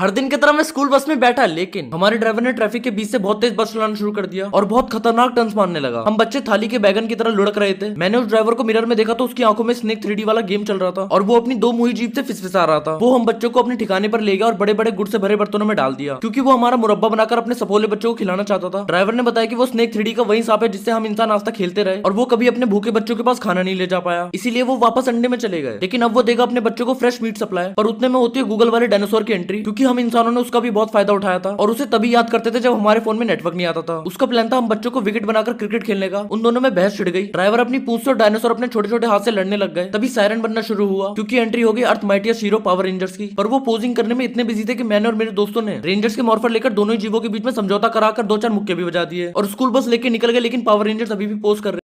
हर दिन की तरह मैं स्कूल बस में बैठा लेकिन हमारे ड्राइवर ने ट्रैफिक के बीच से बहुत तेज बस चलाना शुरू कर दिया और बहुत खतरनाक टर्न्स मारने लगा हम बच्चे थाली के बैगन की तरह लुढ़क रहे थे मैंने उस ड्राइवर को मिरर में देखा तो उसकी आंखों में स्नेक थ्री वाला गेम चल रहा था और वो अपनी दो मुही जीप से फिसफिसा रहा था वो हम बच्चों को अपने ठिकाने पर ले गया और बड़े बड़े गुड़ से भरे बर्तनों में डाल दिया क्यूँकी वो हमारा मुरब्बा बनाकर अपने सफोले बच्चों को खिलाना चाहता था ड्राइवर ने बताया कि वो स्नेक थ्री का वही सांप है जिससे हम इंसान आज खेलते रहे और वो कभी अपने भूखे बच्चों के पास खाना नहीं ले जा पाया इसीलिए वो वापस अंडे में चले गए लेकिन अब वो देगा अपने बच्चों को फ्रेश मीट सप्लाई और उतने में होती है गूगल वाले डायनासोर की एंट्री क्यूँकी हम इंसानों ने उसका भी बहुत फायदा उठाया था और उसे तभी याद करते थे जब हमारे फोन में नेटवर्क नहीं आता था उसका प्लान था हम बच्चों को विकेट बनाकर क्रिकेट खेलने का उन दोनों में बहस छिड़ गई ड्राइवर अपनी पूछ और डायनासोर अपने छोटे छोटे हाथ से लड़ने लग गए तभी सायरन बनना शुरू हुआ क्योंकि एंट्री हो गई अर्थ माइटियस शीरो पावर रेंजर्स की पर वो पोजिंग करने में इतने बिजी थे कि मैंने और मेरे दोस्तों ने रेंजर्स के मॉर्फर लेकर दोनों जीवों के बीच में समझौता कराकर दो चार मुक्के भी बजा दिए और स्कूल बस लेकर निकल गए लेकिन पावर रेंजर्स अभी भी पोस्ट कर रहे